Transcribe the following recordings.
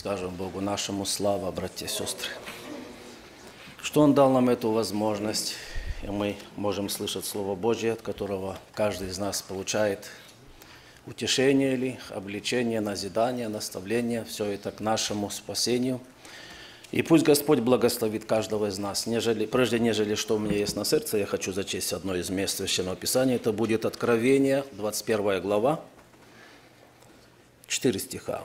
Скажем Богу нашему слава, братья и сестры. Что Он дал нам эту возможность, и мы можем слышать Слово Божье, от которого каждый из нас получает утешение или обличение, назидание, наставление, все это к нашему спасению. И пусть Господь благословит каждого из нас. Нежели, прежде нежели что у меня есть на сердце, я хочу зачесть одно из мест Священного Писания. Это будет Откровение, 21 глава, 4 стиха.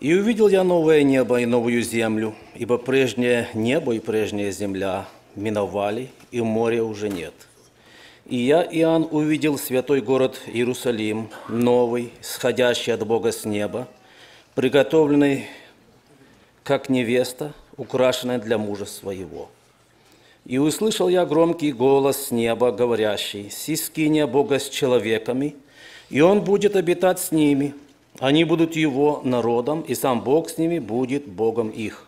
И увидел я новое небо и новую землю, ибо прежнее небо и прежняя земля миновали, и моря уже нет. И я, Иоанн, увидел святой город Иерусалим, новый, сходящий от Бога с неба, приготовленный как невеста, украшенная для мужа своего. И услышал я громкий голос с неба, говорящий, «Сискиня Бога с человеками, и Он будет обитать с ними, они будут его народом, и сам Бог с ними будет Богом их.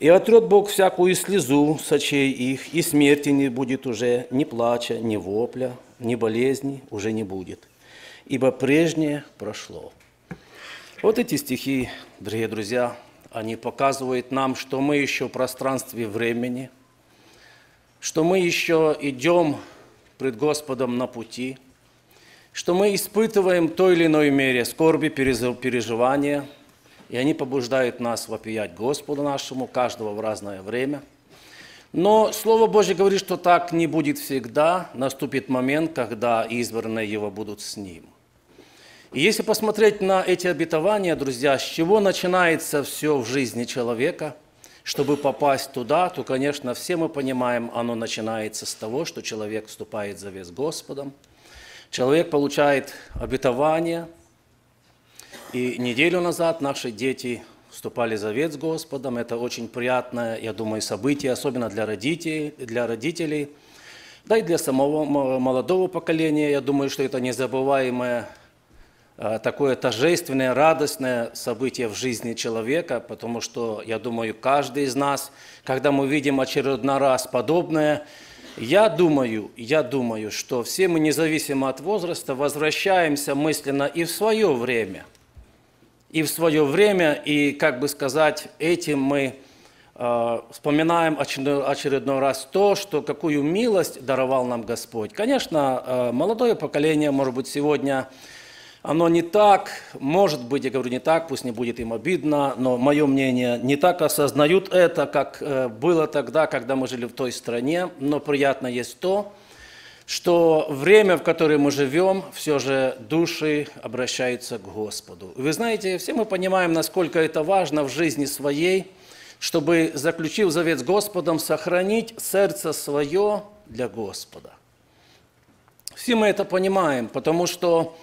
И отрет Бог всякую слезу с очей их, и смерти не будет уже, ни плача, ни вопля, ни болезни уже не будет, ибо прежнее прошло. Вот эти стихи, дорогие друзья, они показывают нам, что мы еще в пространстве времени, что мы еще идем пред Господом на пути – что мы испытываем в той или иной мере скорби, переживания, и они побуждают нас вопиять Господу нашему, каждого в разное время. Но Слово Божье говорит, что так не будет всегда, наступит момент, когда избранные его будут с ним. И если посмотреть на эти обетования, друзья, с чего начинается все в жизни человека, чтобы попасть туда, то, конечно, все мы понимаем, оно начинается с того, что человек вступает в завет с Господом – Человек получает обетование. И неделю назад наши дети вступали в завет с Господом. Это очень приятное, я думаю, событие, особенно для родителей, для родителей. Да и для самого молодого поколения, я думаю, что это незабываемое э, такое торжественное, радостное событие в жизни человека, потому что, я думаю, каждый из нас, когда мы видим очередной раз подобное, я думаю, я думаю, что все мы, независимо от возраста, возвращаемся мысленно и в свое время. И в свое время, и, как бы сказать, этим мы э, вспоминаем очередной, очередной раз то, что какую милость даровал нам Господь. Конечно, э, молодое поколение, может быть, сегодня оно не так, может быть, я говорю не так, пусть не будет им обидно, но мое мнение, не так осознают это, как э, было тогда, когда мы жили в той стране, но приятно есть то, что время, в которое мы живем, все же души обращаются к Господу. Вы знаете, все мы понимаем, насколько это важно в жизни своей, чтобы, заключив завет с Господом, сохранить сердце свое для Господа. Все мы это понимаем, потому что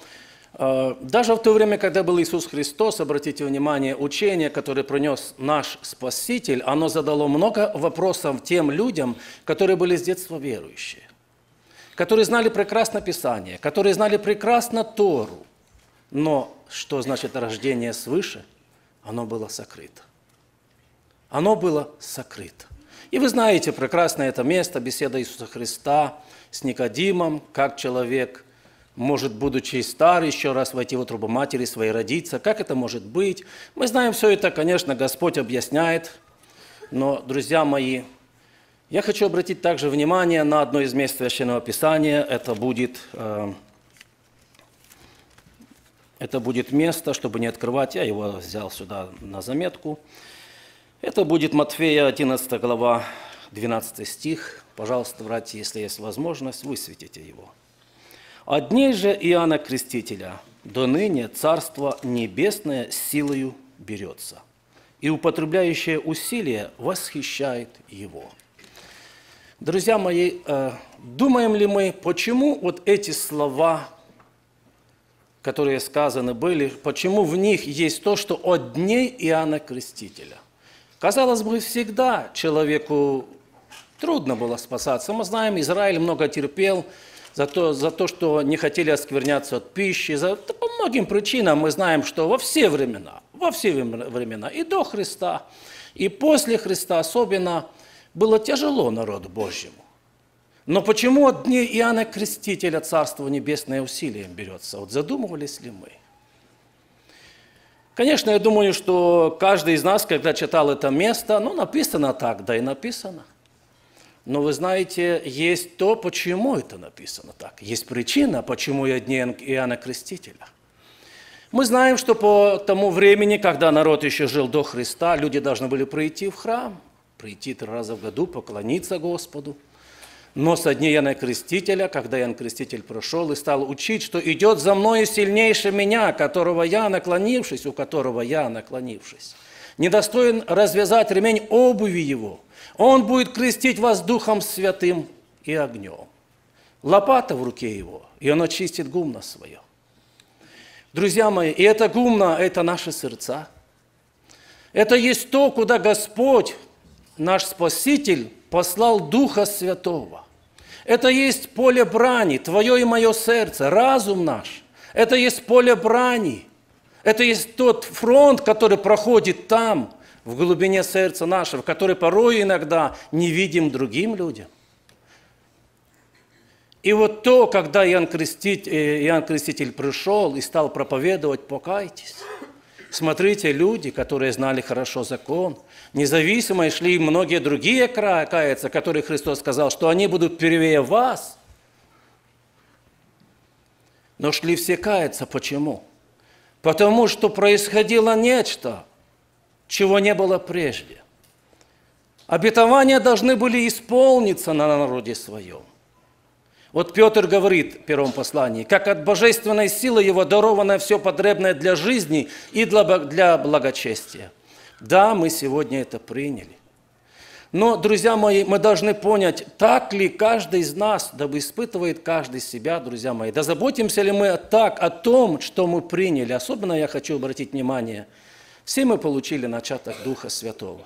а, даже в то время, когда был Иисус Христос, обратите внимание, учение, которое принес наш Спаситель, оно задало много вопросов тем людям, которые были с детства верующие, которые знали прекрасно Писание, которые знали прекрасно Тору. Но что значит рождение свыше? Оно было сокрыто. Оно было сокрыто. И вы знаете прекрасно это место, беседа Иисуса Христа с Никодимом, как человек – может, будучи старый, еще раз войти в утробу матери своей родиться. Как это может быть? Мы знаем все это, конечно, Господь объясняет. Но, друзья мои, я хочу обратить также внимание на одно из мест Священного Писания. Это будет, э, это будет место, чтобы не открывать, я его взял сюда на заметку. Это будет Матфея 11 глава, 12 стих. Пожалуйста, братья, если есть возможность, высветите его. Одней же Иоанна Крестителя до ныне Царство Небесное силою берется, и употребляющее усилие восхищает его. Друзья мои, э, думаем ли мы, почему вот эти слова, которые сказаны были, почему в них есть то, что от дней Иоанна Крестителя? Казалось бы, всегда человеку трудно было спасаться. Мы знаем, Израиль много терпел, за то, за то, что не хотели оскверняться от пищи, за, да по многим причинам мы знаем, что во все времена, во все времена, и до Христа, и после Христа особенно, было тяжело народу Божьему. Но почему от дней Иоанна Крестителя Царство Небесное усилием берется? Вот задумывались ли мы? Конечно, я думаю, что каждый из нас, когда читал это место, ну, написано так, да и написано – но вы знаете, есть то, почему это написано так. Есть причина, почему я дни Иоанна Крестителя. Мы знаем, что по тому времени, когда народ еще жил до Христа, люди должны были прийти в храм, прийти три раза в году, поклониться Господу. Но со дня Иоанна Крестителя, когда Иоанн Креститель прошел и стал учить, что идет за мною сильнейший меня, которого я наклонившись, у которого я наклонившись недостоин развязать ремень обуви его. Он будет крестить вас Духом Святым и огнем. Лопата в руке его, и он очистит гумно свое. Друзья мои, и это гумно – это наши сердца. Это есть то, куда Господь, наш Спаситель, послал Духа Святого. Это есть поле брани, твое и мое сердце, разум наш. Это есть поле брани – это есть тот фронт, который проходит там, в глубине сердца нашего, который порой иногда не видим другим людям. И вот то, когда Иоанн Креститель, э, Иоанн Креститель пришел и стал проповедовать «покайтесь», Смотрите, люди, которые знали хорошо закон, независимо и шли многие другие края каяться, которые Христос сказал, что они будут первее вас. Но шли все каяться. Почему? потому что происходило нечто, чего не было прежде. Обетования должны были исполниться на народе своем. Вот Петр говорит в первом послании, как от божественной силы его даровано все потребное для жизни и для благочестия. Да, мы сегодня это приняли. Но, друзья мои, мы должны понять, так ли каждый из нас, дабы испытывает каждый себя, друзья мои. Да заботимся ли мы так о том, что мы приняли? Особенно я хочу обратить внимание, все мы получили начаток Духа Святого.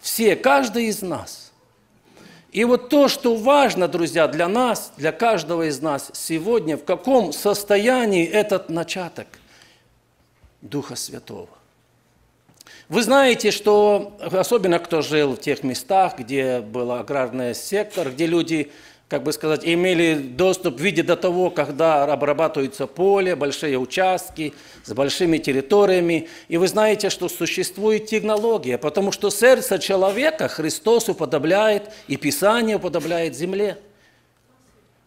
Все, каждый из нас. И вот то, что важно, друзья, для нас, для каждого из нас сегодня, в каком состоянии этот начаток Духа Святого. Вы знаете, что особенно кто жил в тех местах, где был аграрный сектор, где люди, как бы сказать, имели доступ в виде до того, когда обрабатывается поле, большие участки с большими территориями. И вы знаете, что существует технология, потому что сердце человека Христос уподобляет, и Писание уподобляет земле.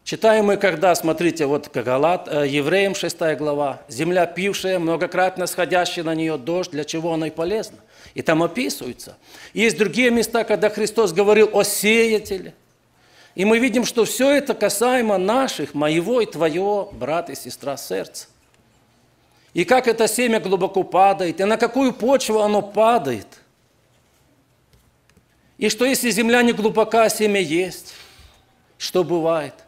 Читаем мы, когда, смотрите, вот Галат, э, Евреям 6 глава, земля пившая, многократно сходящий на нее дождь, для чего она и полезна. И там описывается. Есть другие места, когда Христос говорил о сеятеле. И мы видим, что все это касаемо наших, моего и твоего, брат и сестра, сердца. И как это семя глубоко падает, и на какую почву оно падает. И что если земля не глубока, семя есть. Что бывает –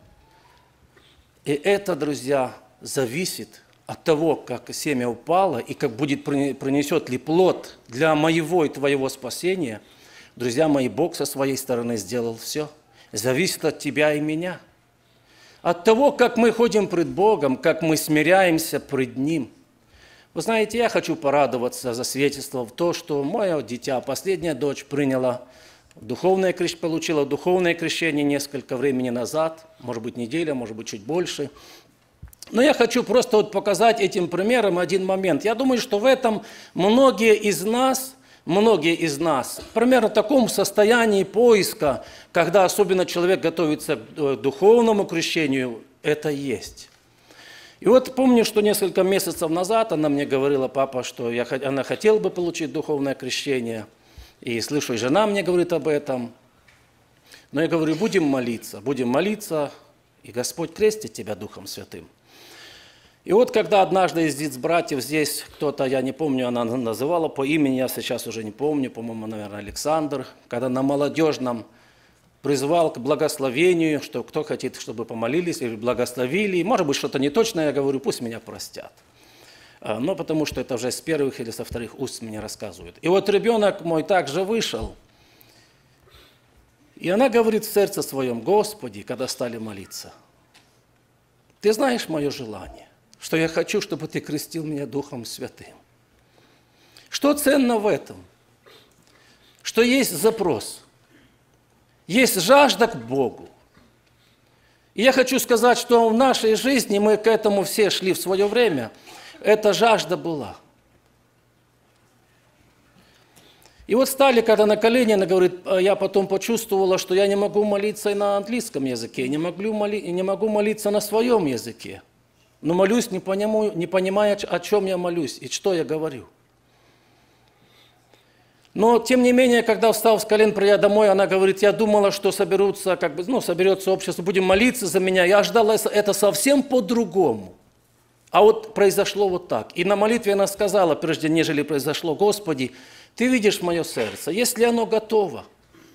и это, друзья, зависит от того, как семя упало и как будет принесет ли плод для моего и твоего спасения, друзья мои, Бог со своей стороны сделал все. Зависит от тебя и меня. От того, как мы ходим пред Богом, как мы смиряемся пред Ним. Вы знаете, я хочу порадоваться за свидетельство в то, что мое дитя, последняя дочь, приняла Духовное крещение, получила духовное крещение несколько времени назад, может быть, неделя, может быть, чуть больше. Но я хочу просто вот показать этим примером один момент. Я думаю, что в этом многие из нас, многие из нас, примерно в таком состоянии поиска, когда особенно человек готовится к э, духовному крещению, это есть. И вот помню, что несколько месяцев назад она мне говорила, папа, что я, она хотела бы получить духовное крещение – и слышу, и жена мне говорит об этом. Но я говорю, будем молиться, будем молиться, и Господь крестит тебя Духом Святым. И вот когда однажды из братьев здесь кто-то, я не помню, она называла по имени, я сейчас уже не помню, по-моему, наверное, Александр, когда на молодежном призвал к благословению, что кто хочет, чтобы помолились или благословили, может быть, что-то неточное я говорю, пусть меня простят – а, но потому что это уже с первых или со вторых уст мне рассказывают. И вот ребенок мой также вышел, и она говорит в сердце своем, Господи, когда стали молиться, ты знаешь мое желание, что я хочу, чтобы ты крестил меня Духом Святым. Что ценно в этом? Что есть запрос, есть жажда к Богу, и я хочу сказать, что в нашей жизни мы к этому все шли в свое время эта жажда была. И вот стали, когда на колени, она говорит, «А я потом почувствовала, что я не могу молиться и на английском языке, не, могу моли, не могу молиться на своем языке. Но молюсь, не, понимаю, не понимая, о чем я молюсь и что я говорю. Но, тем не менее, когда встал с колен, придя домой, она говорит, я думала, что соберутся, как бы, ну, соберется общество, будем молиться за меня. Я ждала это совсем по-другому. А вот произошло вот так. И на молитве она сказала, прежде нежели произошло, «Господи, Ты видишь мое сердце, если оно готово,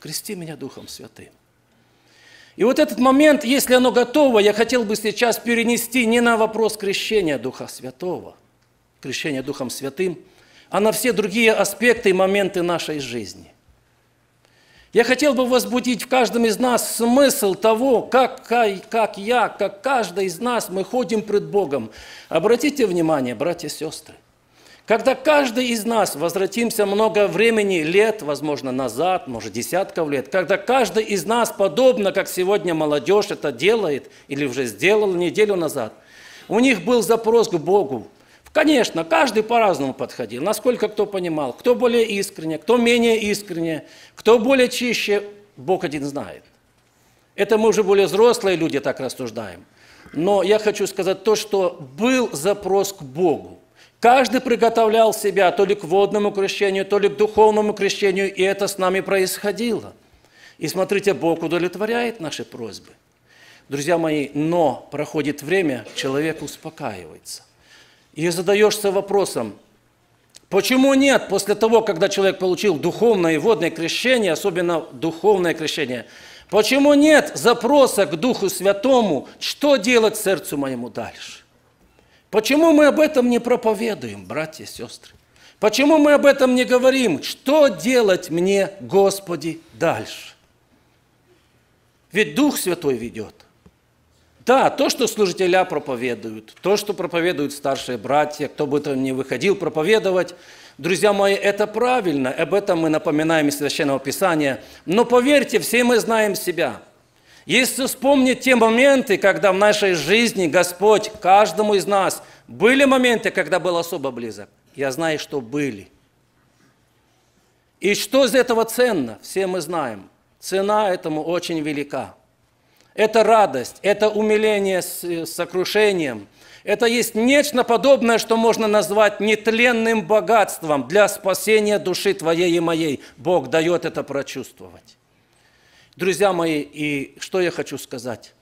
крести меня Духом Святым». И вот этот момент, если оно готово, я хотел бы сейчас перенести не на вопрос крещения Духа Святого, крещения Духом Святым, а на все другие аспекты и моменты нашей жизни. Я хотел бы возбудить в каждом из нас смысл того, как, как я, как каждый из нас, мы ходим пред Богом. Обратите внимание, братья и сестры, когда каждый из нас, возвратимся много времени, лет, возможно, назад, может, десятков лет, когда каждый из нас, подобно, как сегодня молодежь это делает, или уже сделал неделю назад, у них был запрос к Богу, Конечно, каждый по-разному подходил, насколько кто понимал, кто более искренне, кто менее искренне, кто более чище, Бог один знает. Это мы уже более взрослые люди так рассуждаем. Но я хочу сказать то, что был запрос к Богу. Каждый приготовлял себя то ли к водному крещению, то ли к духовному крещению, и это с нами происходило. И смотрите, Бог удовлетворяет наши просьбы. Друзья мои, но проходит время, человек успокаивается. И задаешься вопросом, почему нет после того, когда человек получил духовное и водное крещение, особенно духовное крещение, почему нет запроса к Духу Святому, что делать сердцу моему дальше? Почему мы об этом не проповедуем, братья и сестры? Почему мы об этом не говорим? Что делать мне, Господи, дальше? Ведь Дух Святой ведет. Да, то, что служителя проповедуют, то, что проповедуют старшие братья, кто бы там ни выходил проповедовать, друзья мои, это правильно, об этом мы напоминаем из Священного Писания. Но поверьте, все мы знаем себя. Если вспомнить те моменты, когда в нашей жизни Господь каждому из нас были моменты, когда был особо близок, я знаю, что были. И что из этого ценно, все мы знаем. Цена этому очень велика – это радость, это умиление с э, сокрушением. Это есть нечто подобное, что можно назвать нетленным богатством для спасения души твоей и моей. Бог дает это прочувствовать. Друзья мои, и что я хочу сказать?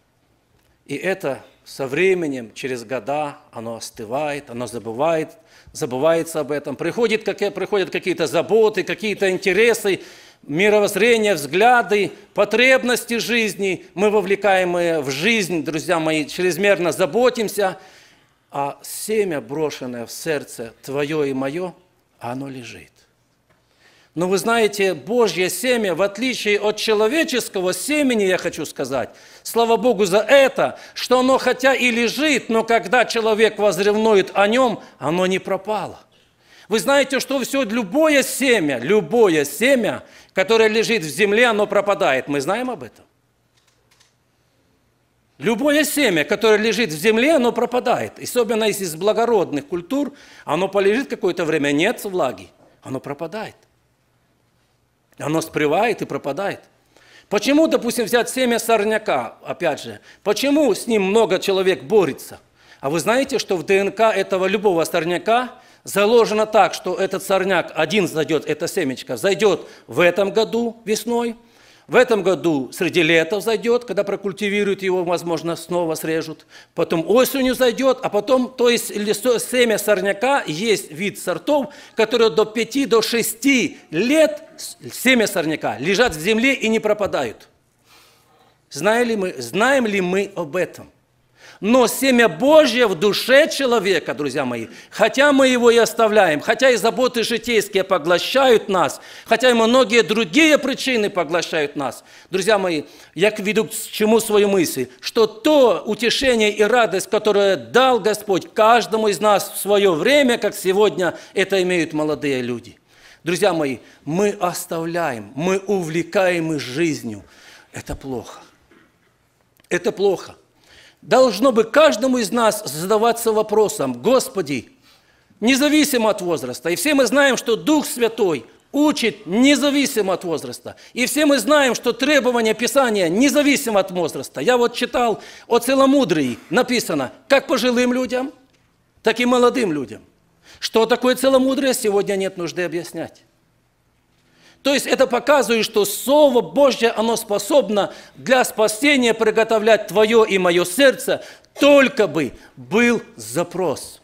И это со временем, через года, оно остывает, оно забывает, забывается об этом. Приходит, приходят какие-то заботы, какие-то интересы, мировоззрение, взгляды, потребности жизни. Мы вовлекаемые в жизнь, друзья мои, чрезмерно заботимся. А семя, брошенное в сердце твое и мое, оно лежит. Но вы знаете, Божье семя, в отличие от человеческого семени, я хочу сказать, слава Богу за это, что оно хотя и лежит, но когда человек возревнует о нем, оно не пропало – вы знаете, что все, любое семя, любое семя, которое лежит в земле, оно пропадает. Мы знаем об этом. Любое семя, которое лежит в земле, оно пропадает. Особенно если из благородных культур, оно полежит какое-то время, нет влаги, оно пропадает. Оно спревает и пропадает. Почему, допустим, взять семя сорняка, опять же, почему с ним много человек борется? А вы знаете, что в ДНК этого любого сорняка заложено так, что этот сорняк один зайдет, это семечко, зайдет в этом году весной, в этом году среди лета зайдет, когда прокультивируют его, возможно, снова срежут. Потом осенью зайдет, а потом, то есть семя сорняка, есть вид сортов, которые до 5-6 до лет, семя сорняка, лежат в земле и не пропадают. Знаем ли мы, знаем ли мы об этом? Но семя Божье в душе человека, друзья мои, хотя мы его и оставляем, хотя и заботы житейские поглощают нас, хотя и многие другие причины поглощают нас, друзья мои, я веду к чему свою мысль, что то утешение и радость, которое дал Господь каждому из нас в свое время, как сегодня это имеют молодые люди. Друзья мои, мы оставляем, мы увлекаемы жизнью. Это плохо. Это плохо должно бы каждому из нас задаваться вопросом, Господи, независимо от возраста. И все мы знаем, что Дух Святой учит независимо от возраста. И все мы знаем, что требования Писания независимо от возраста. Я вот читал о целомудрии, написано, как пожилым людям, так и молодым людям. Что такое целомудрие, сегодня нет нужды объяснять. То есть это показывает, что Слово Божье, оно способно для спасения приготовлять твое и мое сердце, только бы был запрос.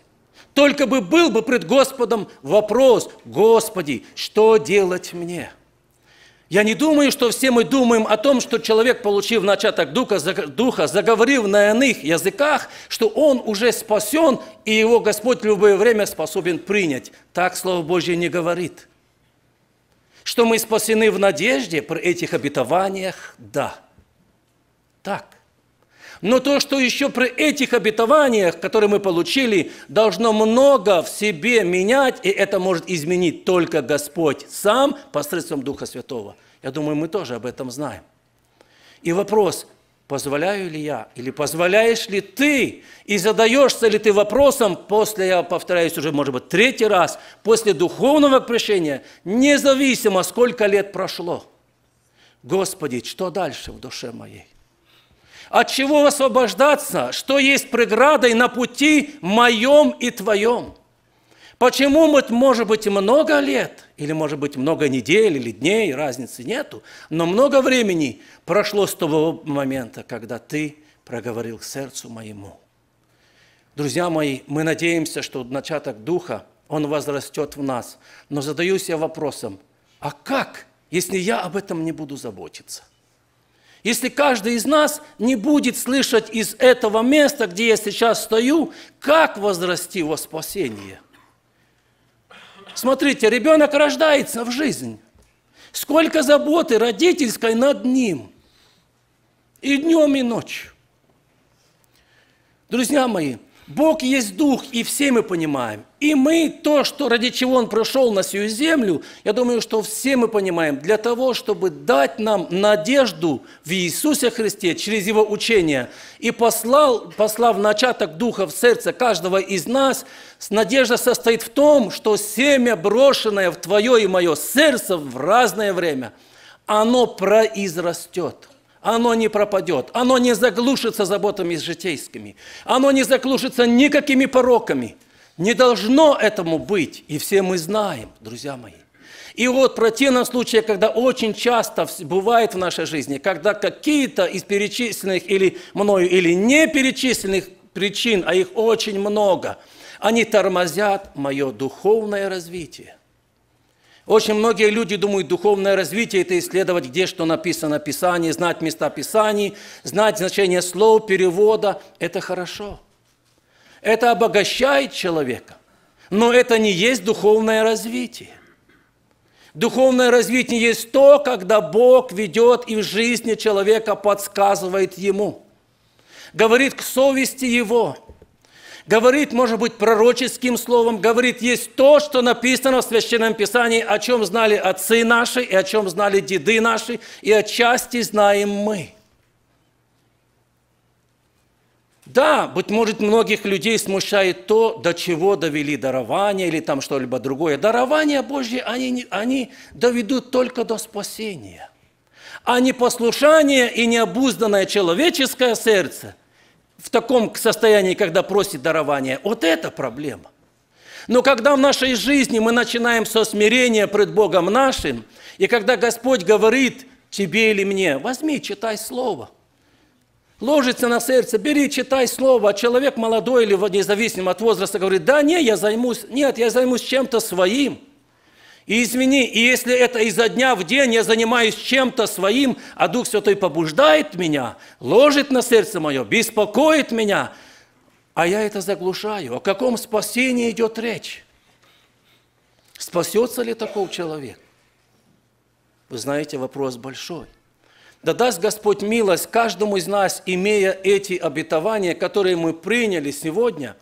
Только бы был бы пред Господом вопрос, Господи, что делать мне? Я не думаю, что все мы думаем о том, что человек, получив начаток духа, духа, заговорил на иных языках, что он уже спасен, и его Господь в любое время способен принять. Так Слово Божье не говорит что мы спасены в надежде при этих обетованиях, да, так. Но то, что еще при этих обетованиях, которые мы получили, должно много в себе менять, и это может изменить только Господь сам посредством Духа Святого. Я думаю, мы тоже об этом знаем. И вопрос, позволяю ли я, или позволяешь ли ты, и задаешься ли ты вопросом, после, я повторяюсь уже, может быть, третий раз, после духовного крещения, независимо, сколько лет прошло. Господи, что дальше в душе моей? От чего освобождаться? Что есть преградой на пути моем и твоем? Почему, может быть, много лет, или, может быть, много недель или дней, разницы нету, но много времени прошло с того момента, когда ты проговорил к сердцу моему. Друзья мои, мы надеемся, что начаток Духа, он возрастет в нас. Но задаюсь я вопросом, а как, если я об этом не буду заботиться? Если каждый из нас не будет слышать из этого места, где я сейчас стою, как возрасти во спасение – Смотрите, ребенок рождается в жизнь. Сколько заботы родительской над ним. И днем, и ночью. Друзья мои, Бог есть Дух, и все мы понимаем. И мы то, что ради чего Он пришел на сию землю, я думаю, что все мы понимаем, для того, чтобы дать нам надежду в Иисусе Христе через Его учение. И послал, послав начаток Духа в сердце каждого из нас, надежда состоит в том, что семя, брошенное в твое и мое сердце в разное время, оно произрастет – оно не пропадет, оно не заглушится заботами житейскими, оно не заглушится никакими пороками. Не должно этому быть, и все мы знаем, друзья мои. И вот противном случае, когда очень часто бывает в нашей жизни, когда какие-то из перечисленных или мною, или не перечисленных причин, а их очень много, они тормозят мое духовное развитие. Очень многие люди думают, духовное развитие – это исследовать, где что написано в Писании, знать места Писаний, знать значение слов, перевода. Это хорошо. Это обогащает человека. Но это не есть духовное развитие. Духовное развитие есть то, когда Бог ведет и в жизни человека подсказывает ему. Говорит к совести его – говорит, может быть, пророческим словом, говорит, есть то, что написано в Священном Писании, о чем знали отцы наши, и о чем знали деды наши, и отчасти знаем мы. Да, быть может, многих людей смущает то, до чего довели дарование или там что-либо другое. Дарование Божье они, они доведут только до спасения. А непослушание и необузданное человеческое сердце – в таком состоянии, когда просит дарование, вот это проблема. Но когда в нашей жизни мы начинаем со смирения пред Богом нашим, и когда Господь говорит тебе или мне, возьми, читай Слово – ложится на сердце, бери, читай слово. А человек молодой или независим от возраста говорит, да, нет, я займусь, нет, я займусь чем-то своим – и извини, и если это изо дня в день я занимаюсь чем-то своим, а Дух Святой побуждает меня, ложит на сердце мое, беспокоит меня, а я это заглушаю. О каком спасении идет речь? Спасется ли такой человек? Вы знаете, вопрос большой. Да даст Господь милость каждому из нас, имея эти обетования, которые мы приняли сегодня,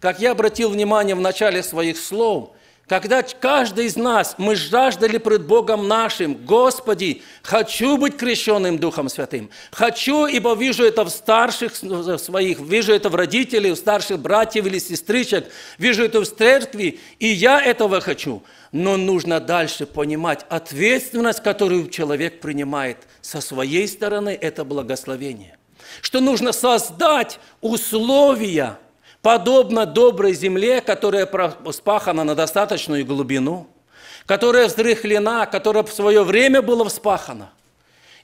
как я обратил внимание в начале своих слов – когда каждый из нас, мы жаждали пред Богом нашим, Господи, хочу быть крещенным Духом Святым. Хочу, ибо вижу это в старших своих, вижу это в родителей, в старших братьев или сестричек, вижу это в церкви, и я этого хочу. Но нужно дальше понимать ответственность, которую человек принимает со своей стороны, это благословение. Что нужно создать условия – подобно доброй земле, которая спахана на достаточную глубину, которая взрыхлена, которая в свое время была вспахана.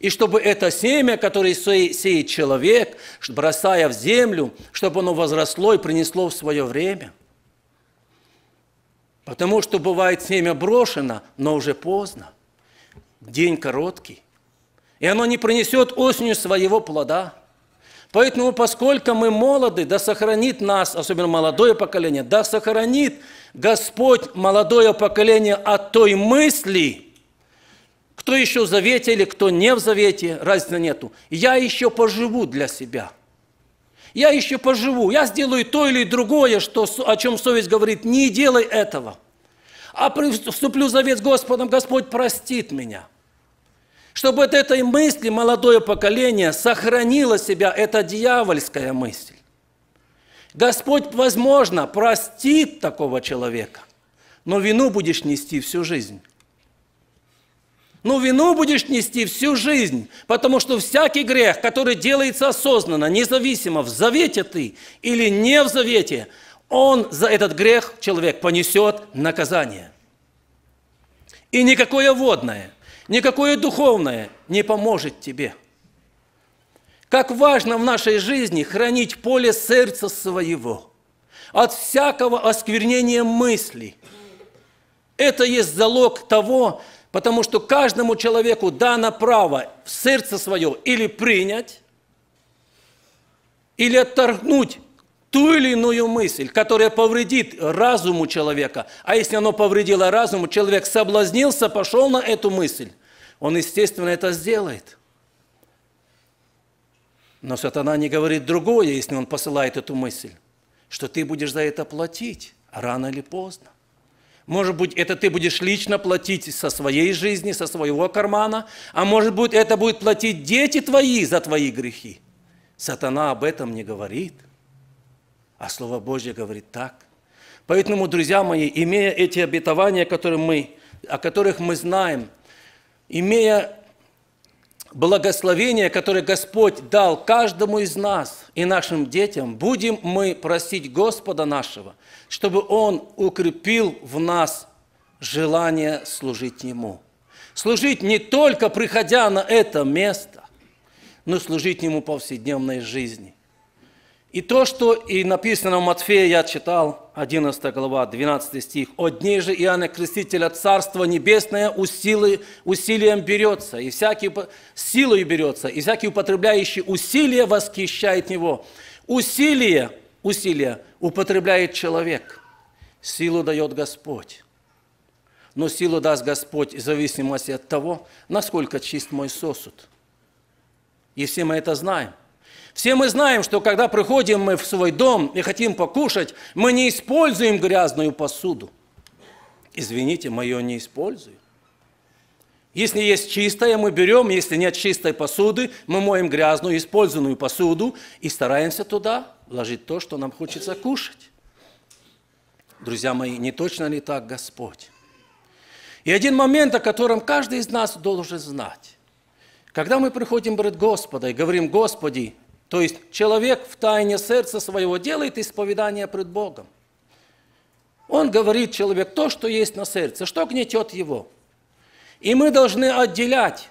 И чтобы это семя, которое сеет человек, бросая в землю, чтобы оно возросло и принесло в свое время. Потому что бывает семя брошено, но уже поздно. День короткий. И оно не принесет осенью своего плода – Поэтому, поскольку мы молоды, да сохранит нас, особенно молодое поколение, да сохранит Господь молодое поколение от той мысли, кто еще в завете или кто не в завете, разницы нету. Я еще поживу для себя. Я еще поживу. Я сделаю то или другое, что, о чем совесть говорит. Не делай этого. А вступлю в завет с Господом, Господь простит меня. Чтобы от этой мысли молодое поколение сохранило себя, это дьявольская мысль. Господь, возможно, простит такого человека, но вину будешь нести всю жизнь. Но ну, вину будешь нести всю жизнь, потому что всякий грех, который делается осознанно, независимо, в завете ты или не в завете, он за этот грех, человек, понесет наказание. И никакое водное – никакое духовное не поможет тебе. Как важно в нашей жизни хранить поле сердца своего от всякого осквернения мыслей. Это есть залог того, потому что каждому человеку дано право в сердце свое или принять, или отторгнуть ту или иную мысль, которая повредит разуму человека. А если оно повредило разуму, человек соблазнился, пошел на эту мысль, он, естественно, это сделает. Но сатана не говорит другое, если он посылает эту мысль, что ты будешь за это платить рано или поздно. Может быть, это ты будешь лично платить со своей жизни, со своего кармана, а может быть, это будет платить дети твои за твои грехи. Сатана об этом не говорит – а Слово Божье говорит так. Поэтому, друзья мои, имея эти обетования, которые мы, о которых мы знаем, имея благословение, которое Господь дал каждому из нас и нашим детям, будем мы просить Господа нашего, чтобы Он укрепил в нас желание служить Ему. Служить не только приходя на это место, но служить Ему повседневной жизни. И то, что и написано в Матфея, я читал, 11 глава, 12 стих. «От дней же Иоанна Крестителя Царство Небесное усилы, усилием берется, и всякий силой берется, и всякий употребляющий усилие восхищает него». Усилие, усилие употребляет человек. Силу дает Господь. Но силу даст Господь в зависимости от того, насколько чист мой сосуд. И все мы это знаем – все мы знаем, что когда приходим мы в свой дом и хотим покушать, мы не используем грязную посуду. Извините, мы ее не используем. Если есть чистая, мы берем, если нет чистой посуды, мы моем грязную, использованную посуду и стараемся туда вложить то, что нам хочется кушать. Друзья мои, не точно ли так Господь? И один момент, о котором каждый из нас должен знать. Когда мы приходим перед Господа и говорим, Господи, то есть человек в тайне сердца своего делает исповедание пред Богом. Он говорит человек то, что есть на сердце, что гнетет его. И мы должны отделять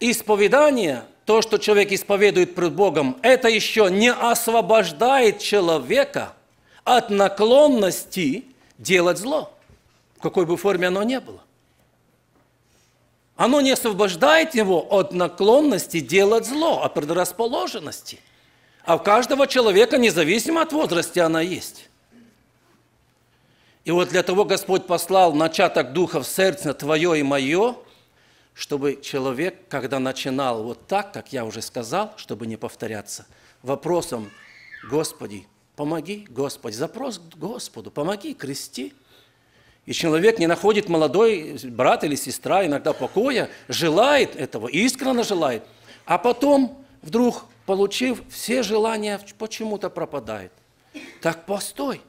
исповедание, то, что человек исповедует пред Богом, это еще не освобождает человека от наклонности делать зло, в какой бы форме оно ни было. Оно не освобождает его от наклонности делать зло, от предрасположенности. А у каждого человека, независимо от возраста, она есть. И вот для того Господь послал начаток духа в сердце твое и мое, чтобы человек, когда начинал вот так, как я уже сказал, чтобы не повторяться, вопросом «Господи, помоги, Господи», запрос к Господу «Помоги, крести», и человек не находит молодой брат или сестра иногда покоя, желает этого, искренне желает. А потом, вдруг получив все желания, почему-то пропадает. Так постой.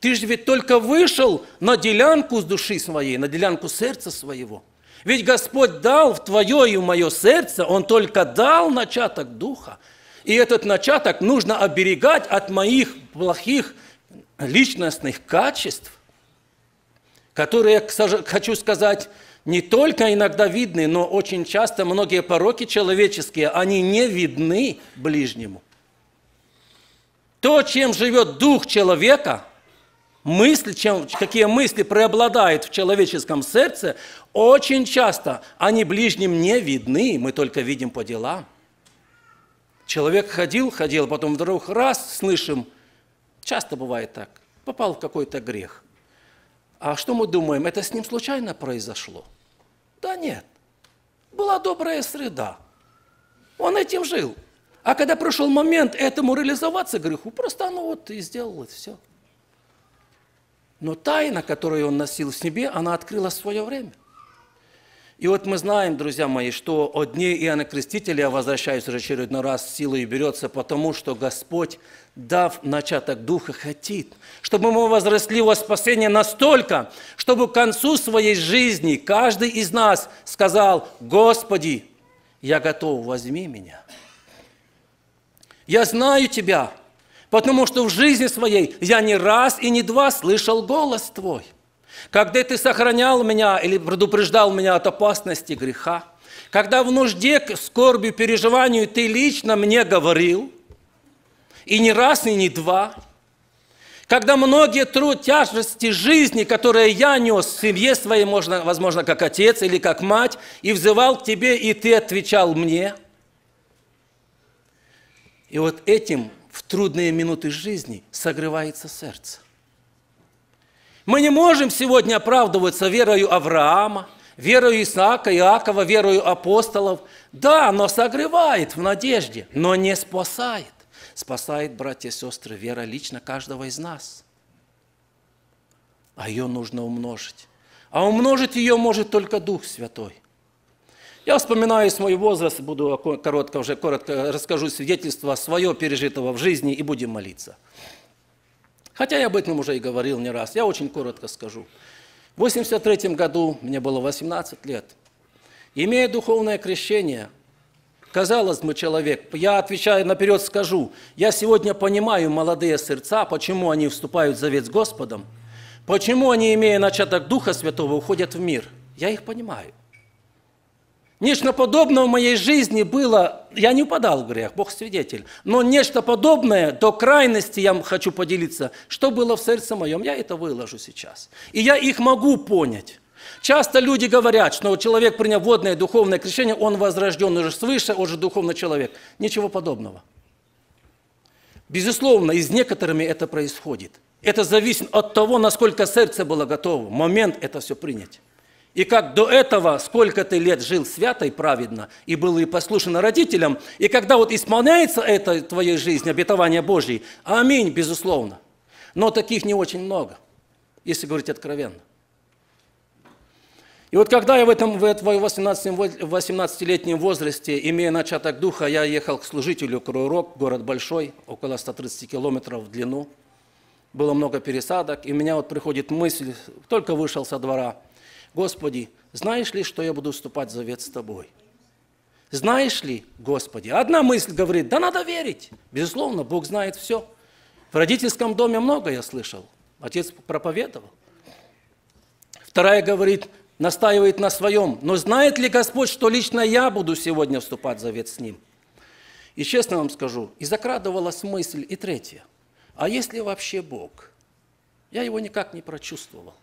Ты же ведь только вышел на делянку с души своей, на делянку сердца своего. Ведь Господь дал в твое и в мое сердце, Он только дал начаток духа. И этот начаток нужно оберегать от моих плохих личностных качеств, которые, хочу сказать, не только иногда видны, но очень часто многие пороки человеческие, они не видны ближнему. То, чем живет дух человека, мысли, чем, какие мысли преобладают в человеческом сердце, очень часто они ближним не видны, мы только видим по делам. Человек ходил, ходил, потом вдруг раз слышим, часто бывает так, попал в какой-то грех – а что мы думаем, это с ним случайно произошло? Да нет. Была добрая среда. Он этим жил. А когда пришел момент этому реализоваться греху, просто оно вот и сделало все. Но тайна, которую он носил в себе, она открыла свое время. И вот мы знаем, друзья мои, что одни Иоанна Крестителя, возвращаюсь уже очередной раз, силой берется, потому что Господь, дав начаток Духа, хотит, чтобы мы возросли во спасение настолько, чтобы к концу своей жизни каждый из нас сказал, «Господи, я готов, возьми меня. Я знаю Тебя, потому что в жизни своей я не раз и не два слышал голос Твой» когда ты сохранял меня или предупреждал меня от опасности греха, когда в нужде, скорби, переживанию ты лично мне говорил, и не раз, и не два, когда многие труд, тяжести жизни, которые я нес в семье своей, можно, возможно, как отец или как мать, и взывал к тебе, и ты отвечал мне. И вот этим в трудные минуты жизни согревается сердце. Мы не можем сегодня оправдываться верою Авраама, верою Исаака, Иакова, верою апостолов. Да, оно согревает в надежде, но не спасает. Спасает, братья и сестры, вера лично каждого из нас. А ее нужно умножить. А умножить ее может только Дух Святой. Я вспоминаю свой возраст, буду коротко уже коротко расскажу свидетельство свое, пережитого в жизни, и будем молиться – Хотя я об этом уже и говорил не раз. Я очень коротко скажу. В 1983 году мне было 18 лет. Имея духовное крещение, казалось бы, человек, я отвечаю наперед скажу, я сегодня понимаю молодые сердца, почему они вступают в завет с Господом, почему они, имея начаток Духа Святого, уходят в мир. Я их понимаю. Нечто подобное в моей жизни было, я не упадал в грех, Бог свидетель, но нечто подобное до крайности я хочу поделиться, что было в сердце моем, я это выложу сейчас. И я их могу понять. Часто люди говорят, что человек, приняв водное духовное крещение, он возрожден уже свыше, он же духовный человек. Ничего подобного. Безусловно, и с некоторыми это происходит. Это зависит от того, насколько сердце было готово, момент это все принять. И как до этого, сколько ты лет жил свято и праведно, и был и послушан родителям, и когда вот исполняется это в твоей жизни, обетование Божье, аминь, безусловно. Но таких не очень много, если говорить откровенно. И вот когда я в этом в 18-летнем возрасте, имея начаток духа, я ехал к служителю Круирок, город большой, около 130 километров в длину. Было много пересадок, и у меня вот приходит мысль, только вышел со двора – Господи, знаешь ли, что я буду вступать в завет с Тобой? Знаешь ли, Господи, одна мысль говорит, да надо верить. Безусловно, Бог знает все. В родительском доме много я слышал. Отец проповедовал. Вторая говорит, настаивает на своем. Но знает ли Господь, что лично я буду сегодня вступать в завет с Ним? И честно вам скажу, и закрадывалась мысль, и третья. А если вообще Бог? Я его никак не прочувствовал.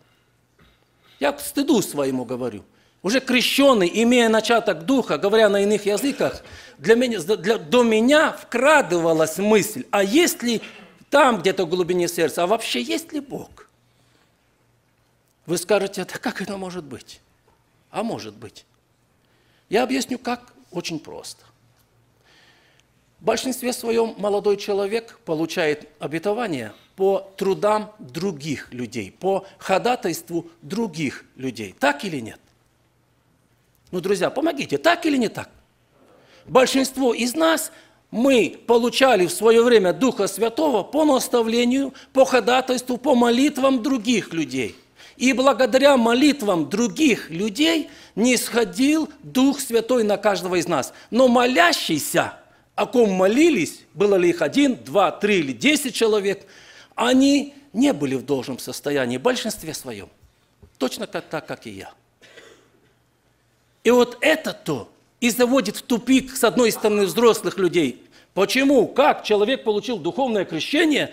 Я к стыду своему говорю. Уже крещенный, имея начаток духа, говоря на иных языках, для меня, для, до меня вкрадывалась мысль, а есть ли там где-то в глубине сердца, а вообще есть ли Бог? Вы скажете, да как это может быть? А может быть. Я объясню, как очень просто. В большинстве своем молодой человек получает обетование по трудам других людей, по ходатайству других людей. Так или нет? Ну, друзья, помогите, так или не так? Большинство из нас мы получали в свое время Духа Святого по наставлению, по ходатайству, по молитвам других людей. И благодаря молитвам других людей не сходил Дух Святой на каждого из нас. Но молящийся – о ком молились, было ли их один, два, три или десять человек, они не были в должном состоянии, в большинстве своем. Точно как, так, как и я. И вот это то и заводит в тупик, с одной стороны, взрослых людей. Почему? Как человек получил духовное крещение,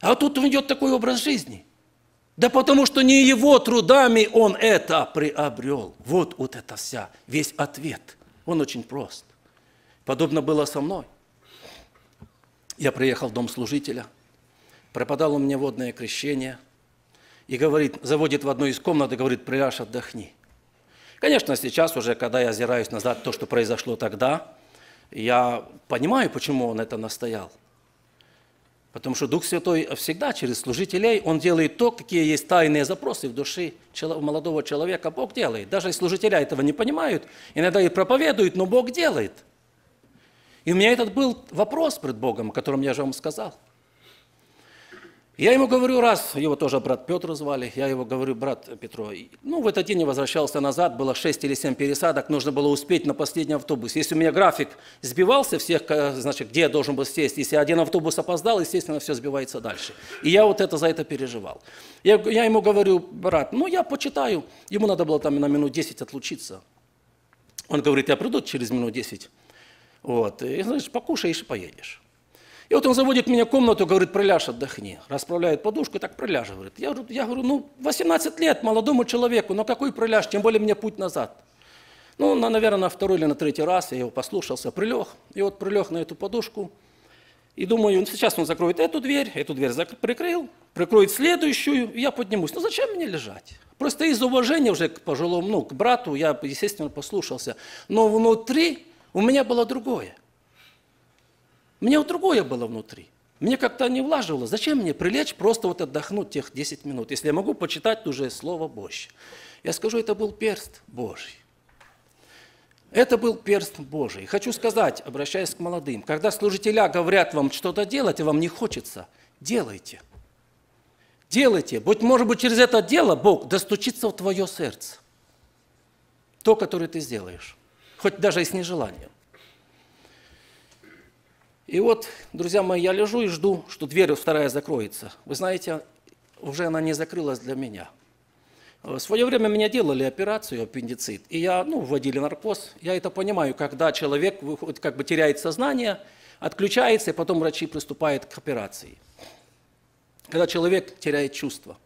а тут идет такой образ жизни? Да потому что не его трудами он это приобрел. Вот, вот это вся, весь ответ. Он очень прост. Подобно было со мной. Я приехал в дом служителя, преподал у меня водное крещение и говорит, заводит в одну из комнат и говорит, приляж, отдохни. Конечно, сейчас уже, когда я озираюсь назад, то, что произошло тогда, я понимаю, почему он это настоял. Потому что Дух Святой всегда через служителей, он делает то, какие есть тайные запросы в душе молодого человека. Бог делает. Даже служителя этого не понимают, иногда и проповедуют, но Бог делает – и у меня этот был вопрос пред Богом, о котором я же вам сказал. Я ему говорю раз, его тоже брат Петр звали, я его говорю, брат Петро, ну, в этот день я возвращался назад, было 6 или 7 пересадок, нужно было успеть на последний автобус. Если у меня график сбивался всех, э, значит, где я должен был сесть, если один автобус опоздал, естественно, все сбивается дальше. И я вот это за это переживал. Я, я ему говорю, брат, ну, я почитаю, ему надо было там на минут 10 отлучиться. Он говорит, я приду через минут 10. Вот, и, знаешь, покушаешь и поедешь. И вот он заводит меня в комнату, говорит, приляжь, отдохни. Расправляет подушку, так приляжь, говорит. Я, я говорю, ну, 18 лет молодому человеку, но какой приляж, тем более мне путь назад. Ну, на, наверное, на второй или на третий раз я его послушался, прилег. И вот прилег на эту подушку. И думаю, ну, сейчас он закроет эту дверь, эту дверь зак- прикрыл, прикроет следующую, и я поднимусь. Ну зачем мне лежать? Просто из уважения уже к пожилому, ну, к брату я, естественно, послушался. Но внутри у меня было другое. У меня вот другое было внутри. Мне как-то не влаживало. Зачем мне прилечь, просто вот отдохнуть тех 10 минут, если я могу почитать уже Слово Божье? Я скажу, это был перст Божий. Это был перст Божий. Хочу сказать, обращаясь к молодым, когда служителя говорят вам что-то делать, и вам не хочется, делайте. Делайте. Будь, может быть, через это дело Бог достучится в твое сердце. То, которое ты сделаешь хоть даже и с нежеланием. И вот, друзья мои, я лежу и жду, что дверь вторая закроется. Вы знаете, уже она не закрылась для меня. В свое время меня делали операцию, аппендицит, и я, ну, вводили наркоз. Я это понимаю, когда человек выходит, как бы теряет сознание, отключается, и потом врачи приступают к операции. Когда человек теряет чувство.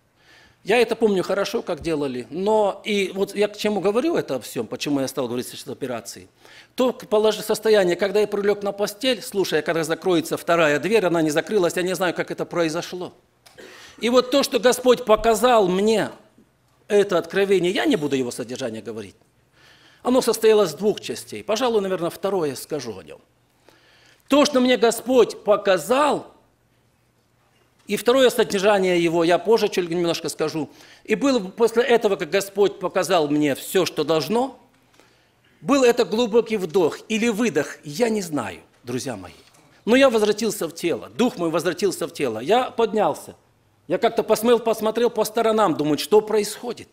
Я это помню хорошо, как делали, но и вот я к чему говорю это о всем, почему я стал говорить о операции. То положи состояние, когда я прилег на постель, слушая, когда закроется вторая дверь, она не закрылась, я не знаю, как это произошло. И вот то, что Господь показал мне, это откровение, я не буду его содержание говорить. Оно состоялось из двух частей. Пожалуй, наверное, второе скажу о нем. То, что мне Господь показал, и второе содержание его, я позже чуть немножко скажу. И был после этого, как Господь показал мне все, что должно, был это глубокий вдох или выдох, я не знаю, друзья мои. Но я возвратился в тело, дух мой возвратился в тело. Я поднялся, я как-то посмотрел, посмотрел по сторонам, думаю, что происходит.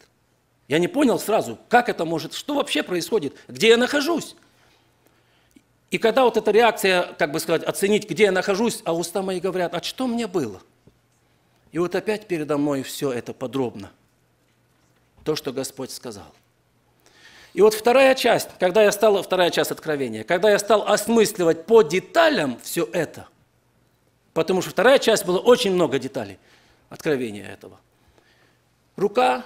Я не понял сразу, как это может, что вообще происходит, где я нахожусь. И когда вот эта реакция, как бы сказать, оценить, где я нахожусь, а уста мои говорят, а что мне было – и вот опять передо мной все это подробно. То, что Господь сказал. И вот вторая часть, когда я стал, вторая часть откровения, когда я стал осмысливать по деталям все это, потому что вторая часть была очень много деталей откровения этого. Рука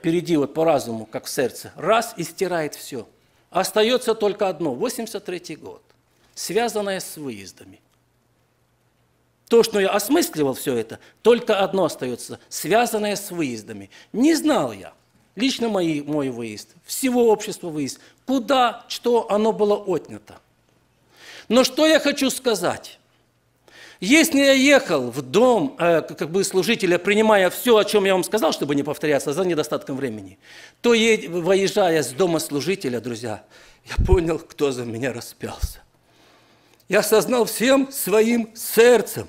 впереди, вот по разуму, как в сердце, раз и стирает все. Остается только одно, 83-й год, связанное с выездами – то, что я осмысливал все это, только одно остается, связанное с выездами. Не знал я, лично мои, мой выезд, всего общества выезд, куда, что оно было отнято. Но что я хочу сказать? Если я ехал в дом э, как бы служителя, принимая все, о чем я вам сказал, чтобы не повторяться за недостатком времени, то, выезжая с дома служителя, друзья, я понял, кто за меня распялся. Я осознал всем своим сердцем,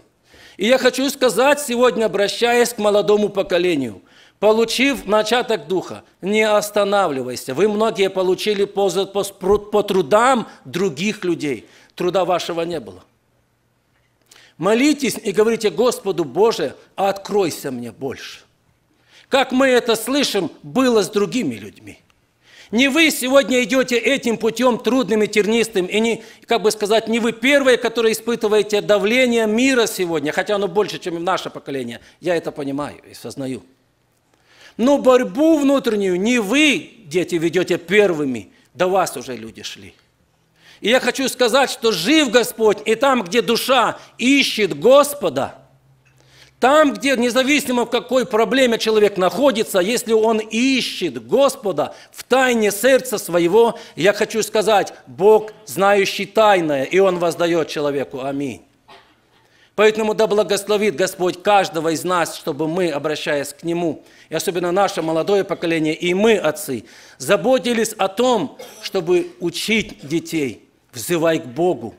и я хочу сказать сегодня, обращаясь к молодому поколению, получив начаток духа, не останавливайся. Вы многие получили по, по, по трудам других людей. Труда вашего не было. Молитесь и говорите, Господу Боже, откройся мне больше. Как мы это слышим, было с другими людьми. Не вы сегодня идете этим путем трудным и тернистым, и не, как бы сказать, не вы первые, которые испытываете давление мира сегодня, хотя оно больше, чем в наше поколение. Я это понимаю и сознаю. Но борьбу внутреннюю не вы, дети, ведете первыми, до вас уже люди шли. И я хочу сказать, что жив Господь, и там, где душа ищет Господа – там, где независимо в какой проблеме человек находится, если он ищет Господа в тайне сердца своего, я хочу сказать, Бог, знающий тайное, и Он воздает человеку. Аминь. Поэтому да благословит Господь каждого из нас, чтобы мы, обращаясь к Нему, и особенно наше молодое поколение, и мы, отцы, заботились о том, чтобы учить детей, взывай к Богу,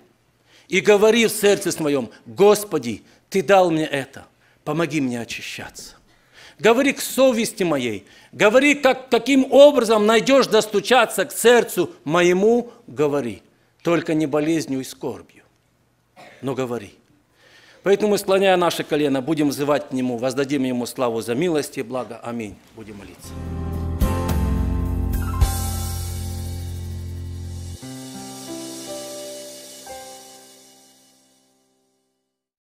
и говори в сердце своем, «Господи, Ты дал мне это» помоги мне очищаться. Говори к совести моей, говори, как, каким образом найдешь достучаться к сердцу моему, говори. Только не болезнью и скорбью, но говори. Поэтому, склоняя наше колено, будем взывать к Нему, воздадим Ему славу за милость и благо. Аминь. Будем молиться.